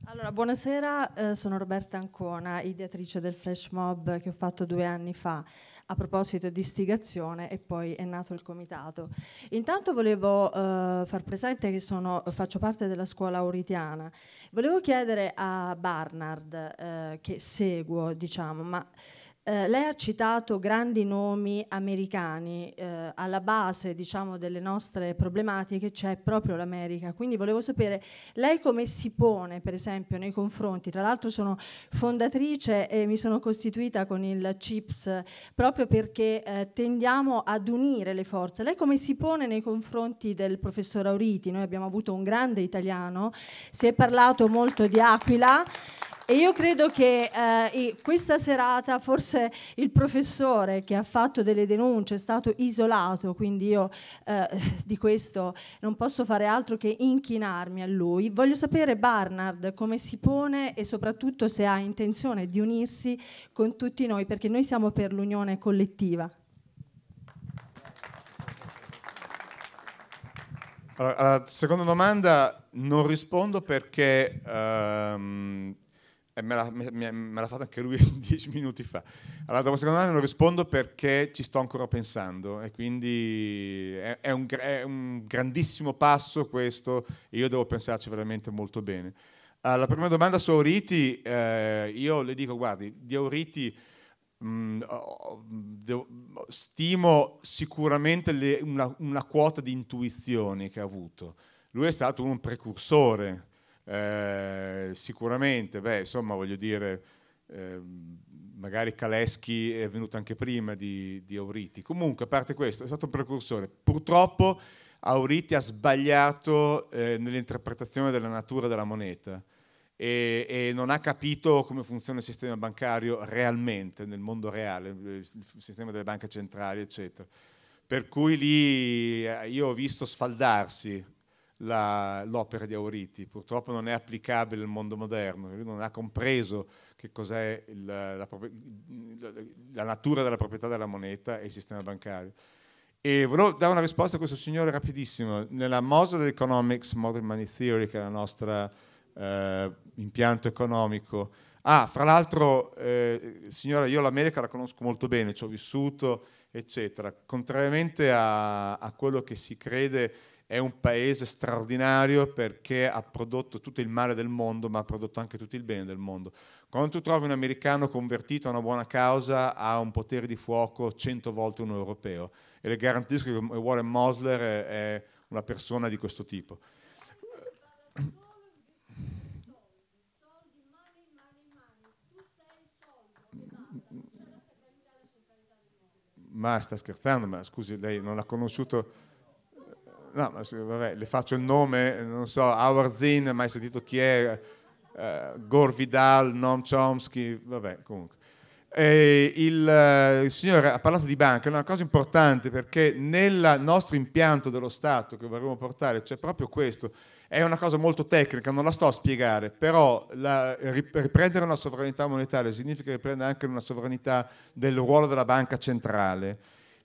Allora, buonasera, eh, sono Roberta Ancona, ideatrice del flash mob che ho fatto due anni fa a proposito di istigazione e poi è nato il comitato. Intanto volevo eh, far presente che sono, faccio parte della scuola auritiana. Volevo chiedere a Barnard, eh, che seguo, diciamo, ma eh, lei ha citato grandi nomi americani, eh, alla base diciamo, delle nostre problematiche c'è proprio l'America, quindi volevo sapere lei come si pone per esempio nei confronti, tra l'altro sono fondatrice e mi sono costituita con il CIPS proprio perché eh, tendiamo ad unire le forze, lei come si pone nei confronti del professor Auriti, noi abbiamo avuto un grande italiano, si è parlato molto di Aquila. E io credo che eh, questa serata forse il professore che ha fatto delle denunce è stato isolato, quindi io eh, di questo non posso fare altro che inchinarmi a lui. Voglio sapere Barnard come si pone e soprattutto se ha intenzione di unirsi con tutti noi, perché noi siamo per l'unione collettiva. Allora, alla seconda domanda non rispondo perché ehm, e me l'ha, me, l'ha fatta anche lui dieci minuti fa. Allora, dopo la seconda domanda non rispondo perché ci sto ancora pensando e quindi è, è, un, è un grandissimo passo questo e io devo pensarci veramente molto bene. Alla prima domanda su Auriti, eh, io le dico, guardi, di Auriti mm, stimo sicuramente le, una, una, quota di intuizioni che ha avuto. Lui è stato un precursore eh, sicuramente, beh, insomma, voglio dire, eh, magari Kaleschi è venuto anche prima di, di Auriti. Comunque, a parte questo, è stato un precursore. Purtroppo Auriti ha sbagliato eh, nell'interpretazione della natura della moneta. E, e, non ha capito come funziona il sistema bancario realmente nel mondo reale, il sistema delle banche centrali, eccetera. Per cui lì eh, io ho visto sfaldarsi l'opera di Auriti. Purtroppo non è applicabile al mondo moderno, lui non ha compreso che cos'è la, la, la, natura della proprietà della moneta e il sistema bancario. E volevo dare una risposta a questo signore rapidissimo. Nella Mosley Economics Modern Money Theory, che è il nostro eh, impianto economico, Ah, fra l'altro, eh, signora, io l'America la conosco molto bene, ci ho vissuto, eccetera. Contrariamente a, a quello che si crede, è un paese straordinario perché ha prodotto tutto il male del mondo, ma ha prodotto anche tutto il bene del mondo. Quando tu trovi un americano convertito a una buona causa, ha un potere di fuoco cento volte un europeo. E le garantisco che Warren Mosler è una persona di questo tipo. Ma sta scherzando, ma scusi, lei non l'ha conosciuto no, vabbè, le faccio il nome, non so, Howard mai sentito chi è, uh, Gore Vidal, Noam Chomsky, vabbè, comunque. Il, eh, il, signore ha parlato di banca, è una cosa importante perché nel nostro impianto dello Stato che vorremmo portare c'è proprio questo. È una cosa molto tecnica, non la sto a spiegare, però la, riprendere una sovranità monetaria significa riprendere anche una sovranità del ruolo della banca centrale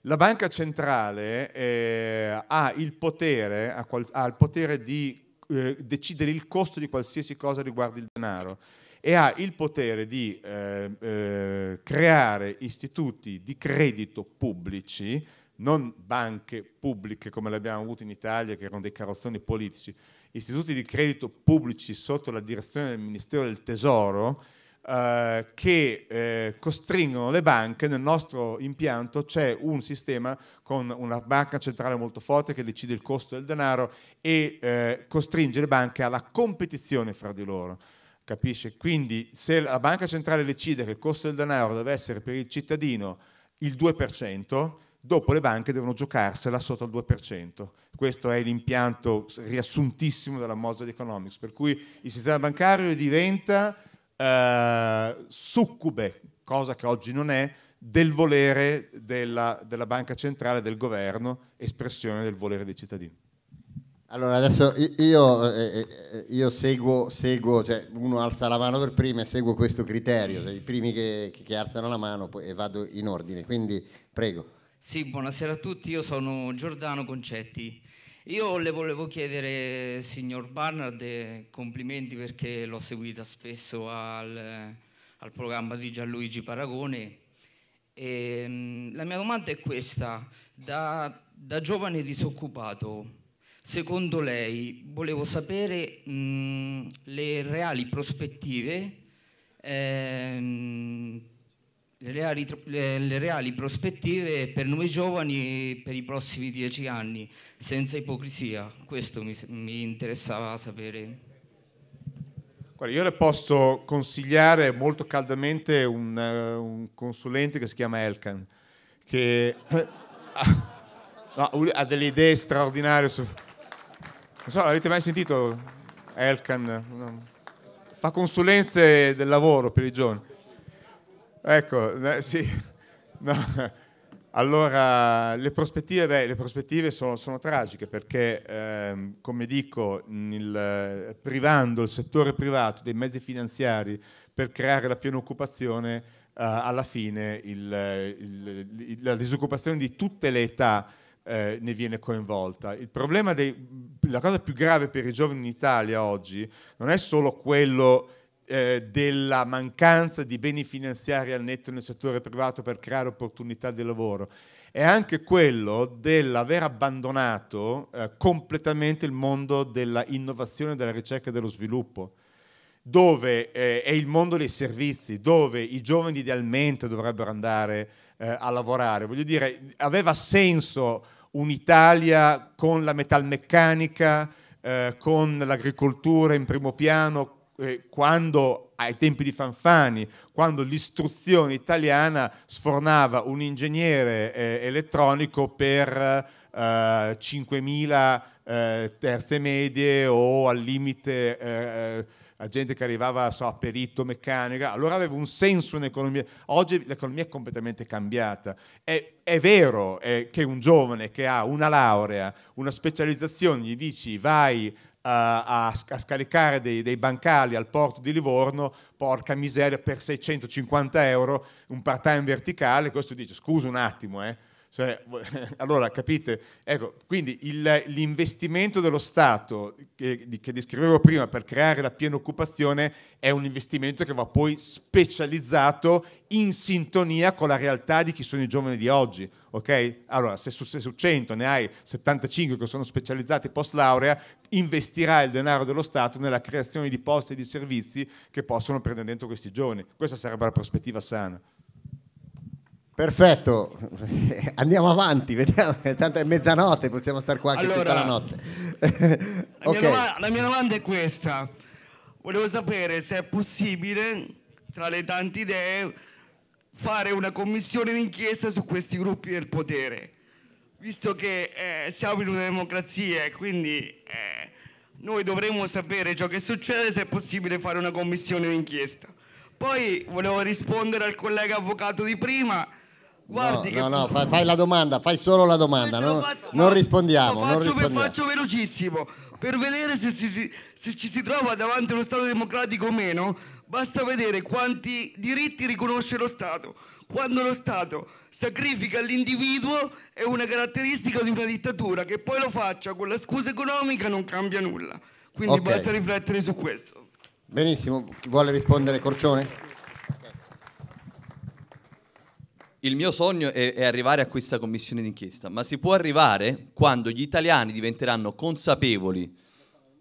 la banca centrale eh, ha, il potere, ha, qual- ha il potere di eh, decidere il costo di qualsiasi cosa riguardo il denaro e ha il potere di eh, eh, creare istituti di credito pubblici, non banche pubbliche come le abbiamo avute in Italia, che erano dei carrozzoni politici, istituti di credito pubblici sotto la direzione del Ministero del Tesoro eh, che eh, costringono le banche. Nel nostro impianto c'è un sistema con una banca centrale molto forte che decide il costo del denaro e eh, costringe le banche alla competizione fra di loro. Capisce? Quindi se la banca centrale decide che il costo del denaro deve essere per il cittadino il 2%, dopo le banche devono giocarsela sotto il 2%. Questo è l'impianto riassuntissimo della Mosa di Economics, per cui il sistema bancario diventa eh, succube, cosa che oggi non è, del volere della, della banca centrale, del governo, espressione del volere dei cittadini. Allora adesso io, eh, eh, io seguo, seguo cioè uno alza la mano per primo e seguo questo criterio, cioè i primi che, che, alzano la mano e vado in ordine, quindi prego. Sì, buonasera a tutti, io sono Giordano Concetti, io le volevo chiedere, signor Barnard, eh, complimenti perché l'ho seguita spesso al, al programma di Gianluigi Paragone. E, ehm, la mia domanda è questa, da, da giovane disoccupato, secondo lei, volevo sapere mh, mm, le reali prospettive ehm, le reali, le, le reali prospettive per noi giovani per i prossimi dieci anni, senza ipocrisia. Questo mi, mi interessava sapere. Guarda, io le posso consigliare molto caldamente un, un consulente che si chiama Elkan, che ha, no, ha delle idee straordinarie. Su... Non so, avete mai sentito Elkan? Fa consulenze del lavoro per i giovani. Ecco, sì. No. Allora, le prospettive, beh, le prospettive sono, sono, tragiche perché, ehm, come dico, il, privando il settore privato dei mezzi finanziari per creare la piena occupazione, eh, alla fine il, il, la disoccupazione di tutte le età eh, ne viene coinvolta. Il problema dei, la cosa più grave per i giovani in Italia oggi non è solo quello eh, della mancanza di beni finanziari al netto nel settore privato per creare opportunità di lavoro è anche quello dell'aver abbandonato eh, completamente il mondo dell'innovazione, della ricerca e dello sviluppo, dove eh, è il mondo dei servizi, dove i giovani idealmente dovrebbero andare eh, a lavorare. Voglio dire, aveva senso un'Italia con la metalmeccanica, eh, con l'agricoltura in primo piano, eh, quando ai tempi di Fanfani, quando l'istruzione italiana sfornava un ingegnere eh, elettronico per 5.000 eh, eh, terze medie o al limite la eh, gente che arrivava so, a perito, meccanica, allora aveva un senso un'economia. Oggi l'economia è completamente cambiata. È, è vero eh, che un giovane che ha una laurea, una specializzazione, gli dici vai a, a, scaricare dei, dei, bancali al porto di Livorno, porca miseria, per 650 euro, un part-time verticale, questo dice, scusa un attimo, eh, cioè, allora capite, ecco, quindi il, l'investimento dello Stato che, che, descrivevo prima per creare la piena occupazione è un investimento che va poi specializzato in sintonia con la realtà di chi sono i giovani di oggi. Ok? Allora, se su, se su 100 ne hai 75 che sono specializzati post laurea, investirà il denaro dello Stato nella creazione di posti e di servizi che possono prendere dentro questi giovani. Questa sarebbe la prospettiva sana. Perfetto, andiamo avanti, vediamo, tanto è mezzanotte, possiamo stare qua anche allora, tutta la notte. la, okay. mia domanda, la mia domanda è questa, volevo sapere se è possibile, tra le tante idee, fare una commissione d'inchiesta su questi gruppi del potere, visto che eh, siamo in una democrazia e quindi eh, noi dovremmo sapere ciò che succede se è possibile fare una commissione d'inchiesta. Poi volevo rispondere al collega avvocato di prima Guardi no, no, no fai, fai, la domanda, fai solo la domanda, non, fatto, non rispondiamo. Faccio, non rispondiamo. faccio velocissimo, per vedere se, si, se ci si trova davanti a uno Stato democratico o meno, basta vedere quanti diritti riconosce lo Stato. Quando lo Stato sacrifica l'individuo è una caratteristica di una dittatura, che poi lo faccia con la scusa economica non cambia nulla. Quindi okay. basta riflettere su questo. Benissimo, vuole rispondere Corcione? Il mio sogno è, è arrivare a questa commissione d'inchiesta, ma si può arrivare quando gli italiani diventeranno consapevoli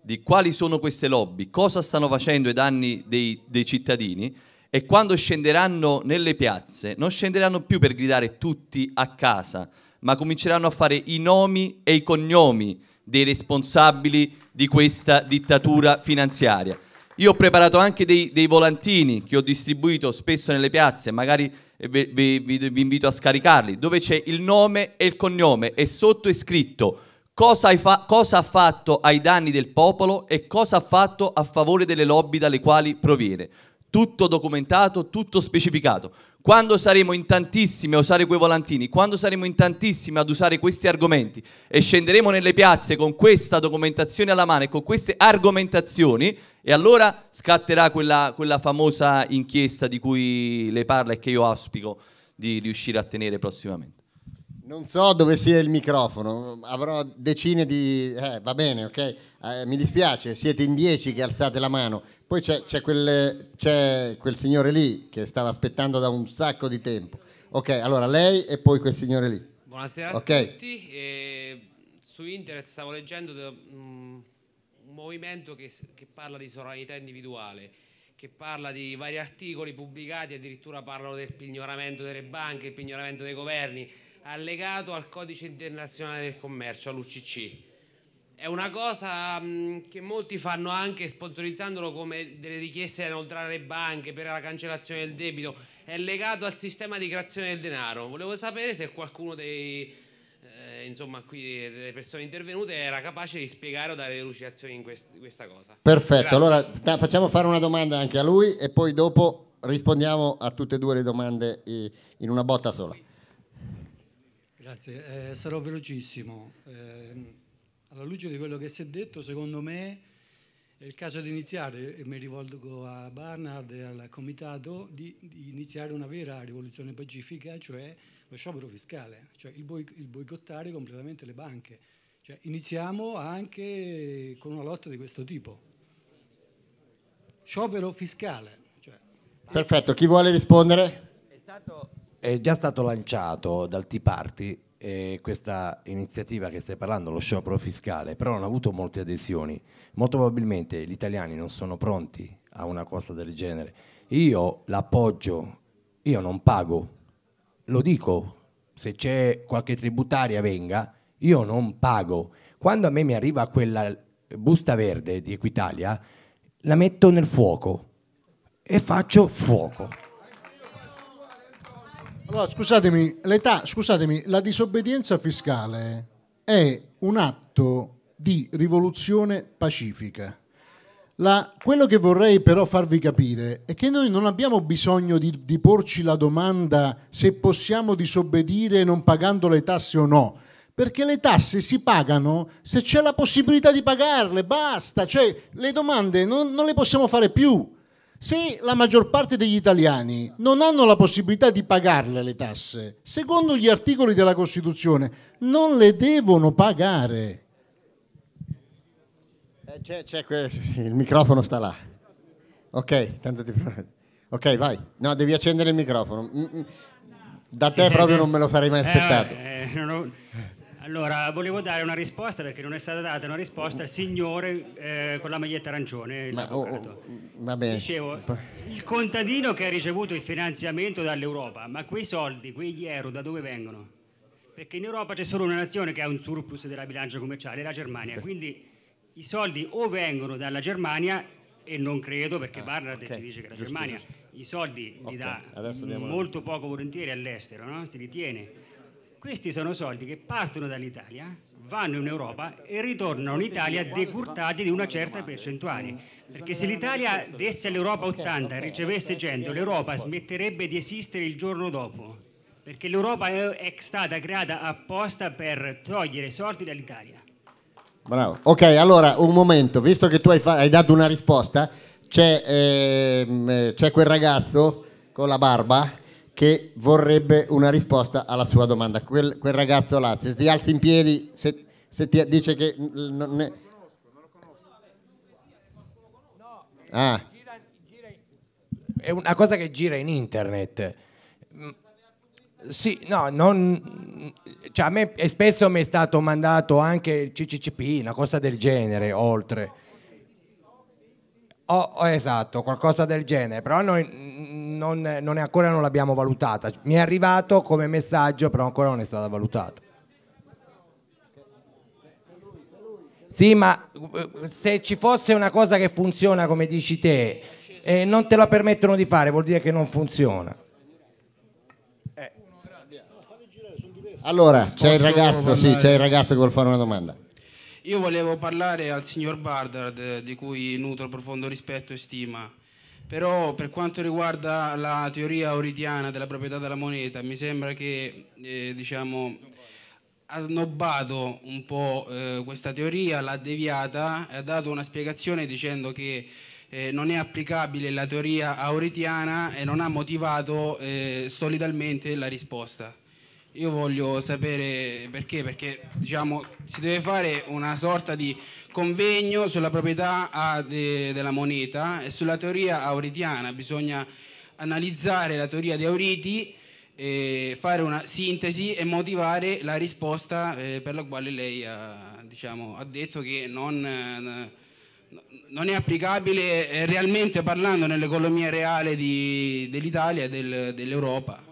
di quali sono queste lobby, cosa stanno facendo ai danni dei, dei cittadini e quando scenderanno nelle piazze non scenderanno più per gridare tutti a casa, ma cominceranno a fare i nomi e i cognomi dei responsabili di questa dittatura finanziaria. Io ho preparato anche dei, dei volantini che ho distribuito spesso nelle piazze, magari vi, vi, vi invito a scaricarli, dove c'è il nome e il cognome e sotto è scritto Cosa, fa- cosa, ha fatto ai danni del popolo e cosa ha fatto a favore delle lobby dalle quali proviene tutto documentato, tutto specificato. Quando saremo in tantissimi a usare quei volantini, quando saremo in tantissimi ad usare questi argomenti e scenderemo nelle piazze con questa documentazione alla mano e con queste argomentazioni, e allora scatterà quella, quella famosa inchiesta di cui lei parla e che io auspico di riuscire a tenere prossimamente. Non so dove sia il microfono, avrò decine di... Eh, va bene, ok? Eh, mi dispiace, siete in dieci che alzate la mano. Poi c'è, c'è, quel, c'è, quel, signore lì che stava aspettando da un sacco di tempo. Ok, allora lei e poi quel signore lì. Buonasera okay. a tutti. Eh, su internet stavo leggendo mm, un movimento che, che parla di sovranità individuale che parla di vari articoli pubblicati, addirittura parlano del pignoramento delle banche, il pignoramento dei governi, allegato al codice internazionale del commercio, all'UCC. È una cosa mm, che molti fanno anche sponsorizzandolo come delle richieste da inoltrare alle banche per la cancellazione del debito, è legato al sistema di creazione del denaro. Volevo sapere se qualcuno dei, eh, insomma, qui, delle persone intervenute era capace di spiegare o dare lucidazioni in quest questa cosa. Perfetto, Grazie. allora facciamo fare una domanda anche a lui e poi dopo rispondiamo a tutte e due le domande eh, in una botta sola. Grazie, eh, sarò velocissimo. Eh, alla luce di quello che si è detto, secondo me è il caso di iniziare, e mi rivolgo a Barnard e al Comitato, di, di iniziare una vera rivoluzione pacifica, cioè lo sciopero fiscale, cioè il, boi, il boicottare completamente le banche. Cioè, iniziamo anche con una lotta di questo tipo. Sciopero fiscale. Cioè... Perfetto, chi vuole rispondere? È stato è già stato lanciato dal Tea Party eh, questa iniziativa che stai parlando, lo sciopero fiscale, però non ha avuto molte adesioni. Molto probabilmente gli italiani non sono pronti a una cosa del genere. Io l'appoggio, io non pago, lo dico, se c'è qualche tributaria venga, io non pago. Quando a me mi arriva quella busta verde di Equitalia, la metto nel fuoco e faccio fuoco. Allora, scusatemi, l'età, scusatemi, la disobbedienza fiscale è un atto di rivoluzione pacifica. La, quello che vorrei però farvi capire è che noi non abbiamo bisogno di, di porci la domanda se possiamo disobbedire non pagando le tasse o no perché le tasse si pagano se c'è la possibilità di pagarle, basta, cioè le domande non, non le possiamo fare più. Se la maggior parte degli italiani non hanno la possibilità di pagarle le tasse, secondo gli articoli della Costituzione, non le devono pagare. Eh, c'è, c'è que- il microfono sta là. Ok, tanto ti Ok, vai. No, devi accendere il microfono. Mm, mm. Da te proprio non me lo sarei mai eh, aspettato. Eh, eh, non... Allora, volevo dare una risposta perché non è stata data una risposta al signore eh, con la maglietta arancione. Ma, oh, oh, va bene. Dicevo, il contadino che ha ricevuto il finanziamento dall'Europa, ma quei soldi, quegli euro, da dove vengono? Perché in Europa c'è solo una nazione che ha un surplus della bilancia commerciale, la Germania. Quindi i soldi o vengono dalla Germania e non credo perché ah, Barnard okay. ci dice che la Germania giusto, giusto. i soldi li okay. dà molto poco volentieri all'estero, no? si ritiene questi sono soldi che partono dall'Italia, vanno in Europa e ritornano in Italia decurtati di una certa percentuale. Perché se l'Italia desse all'Europa 80 e ricevesse 100, l'Europa smetterebbe di esistere il giorno dopo. Perché l'Europa è stata creata apposta per togliere soldi dall'Italia. Bravo. Ok, allora un momento, visto che tu hai, hai dato una risposta, c'è, ehm, c'è quel ragazzo con la barba che vorrebbe una risposta alla sua domanda. Quel, quel ragazzo là, se ti alzi in piedi, se, se ti dice che... Non è... Ah. È una cosa che gira in internet. Sì, no, non, cioè a me spesso mi è stato mandato anche il CCCP, una cosa del genere, oltre. Oh, oh, esatto, qualcosa del genere, però noi non, non è, ancora non l'abbiamo valutata. Mi è arrivato come messaggio, però ancora non è stata valutata. Sì, ma se ci fosse una cosa che funziona come dici te e eh, non te la permettono di fare, vuol dire che non funziona. Eh. Allora, c'è il ragazzo, sì, c'è il ragazzo che vuole fare una domanda. Io volevo parlare al signor Bardard, eh, di cui nutro profondo rispetto e stima, però per quanto riguarda la teoria auritiana della proprietà della moneta, mi sembra che eh, diciamo, ha snobbato un po' eh, questa teoria, l'ha deviata e ha dato una spiegazione dicendo che eh, non è applicabile la teoria auritiana e non ha motivato eh, solidalmente la risposta. Io voglio sapere perché, perché diciamo, si deve fare una sorta di convegno sulla proprietà ah, de, della moneta e sulla teoria auritiana, bisogna analizzare la teoria di Auriti, eh, fare una sintesi e motivare la risposta eh, per la quale lei ha, diciamo, ha detto che non, eh, non, è applicabile eh, realmente parlando nell'economia reale di, dell'Italia e del, dell'Europa.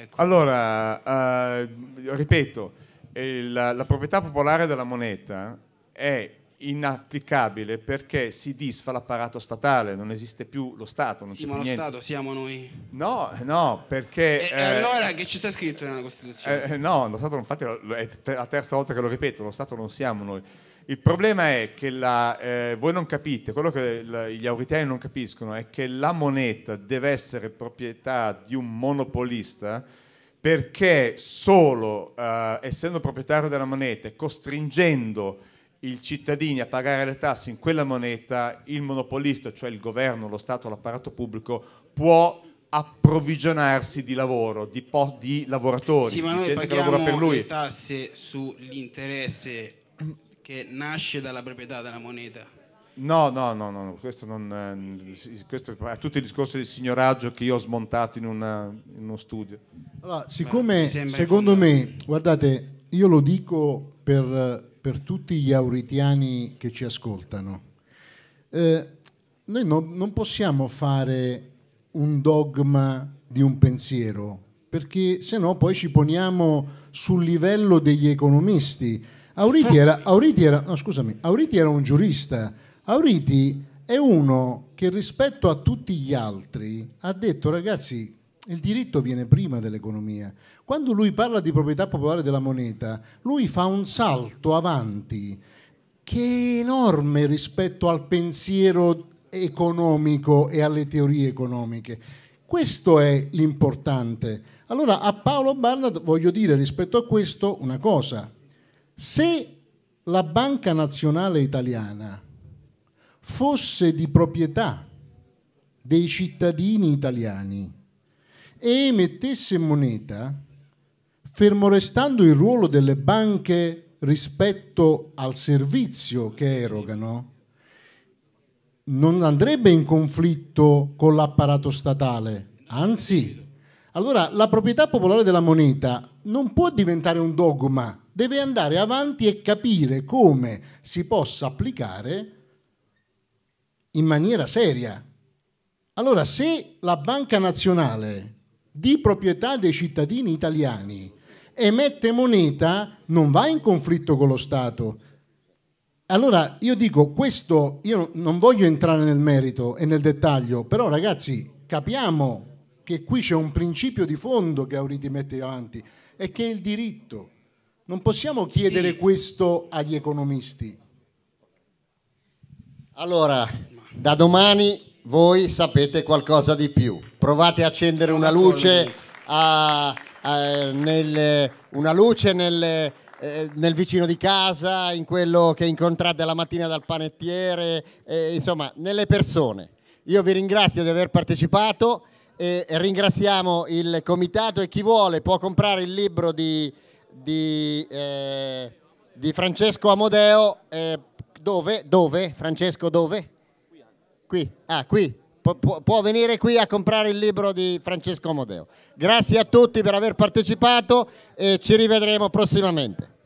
Ecco. Allora, eh, ripeto, la, la proprietà popolare della moneta è inapplicabile perché si disfa l'apparato statale, non esiste più lo Stato. Non sì, ma lo niente. Stato siamo noi. No, no, perché... E, eh, allora che ci sta scritto nella Costituzione? Eh, no, lo Stato infatti è la terza volta che lo ripeto, lo Stato non siamo noi. Il problema è che la, eh, voi non capite, quello che la, gli auritani non capiscono è che la moneta deve essere proprietà di un monopolista perché solo eh, essendo proprietario della moneta e costringendo i cittadini a pagare le tasse in quella moneta, il monopolista, cioè il governo, lo Stato, l'apparato pubblico, può approvvigionarsi di lavoro, di, po- di lavoratori, sì, di gente che lavora per lui. Ma Le tasse sull'interesse che nasce dalla proprietà della moneta. No, no, no, no questo, non, eh, questo è tutto il discorso di signoraggio che io ho smontato in, una, in uno studio. Allora, siccome Beh, secondo me, guardate, io lo dico per, per, tutti gli auritiani che ci ascoltano, eh, noi no, non possiamo fare un dogma di un pensiero, perché se no poi ci poniamo sul livello degli economisti Auriti era, Auriti era, no, scusami, Auriti era un giurista. Auriti è uno che rispetto a tutti gli altri ha detto ragazzi il diritto viene prima dell'economia. Quando lui parla di proprietà popolare della moneta, lui fa un salto avanti che è enorme rispetto al pensiero economico e alle teorie economiche. Questo è l'importante. Allora a Paolo Barnard voglio dire rispetto a questo una cosa. Se la Banca Nazionale Italiana fosse di proprietà dei cittadini italiani e emettesse moneta, fermo restando il ruolo delle banche rispetto al servizio che erogano, non andrebbe in conflitto con l'apparato statale, anzi, allora la proprietà popolare della moneta non può diventare un dogma deve andare avanti e capire come si possa applicare in maniera seria. Allora, se la Banca Nazionale di proprietà dei cittadini italiani emette moneta, non va in conflitto con lo Stato. Allora io dico questo, io non voglio entrare nel merito e nel dettaglio, però ragazzi capiamo che qui c'è un principio di fondo che Auriti mette avanti, e che è il diritto non possiamo chiedere questo agli economisti. Allora, da domani voi sapete qualcosa di più. Provate a accendere una luce, a, a, nel, una luce nel, eh, nel, vicino di casa, in quello che incontrate la mattina dal panettiere, eh, insomma, nelle persone. Io vi ringrazio di aver partecipato e ringraziamo il comitato e chi vuole può comprare il libro di di, eh, di Francesco Amodeo. Eh, dove? Dove? Francesco dove? Qui. Ah, qui. Pu- può venire qui a comprare il libro di Francesco Amodeo. Grazie a tutti per aver partecipato e ci rivedremo prossimamente.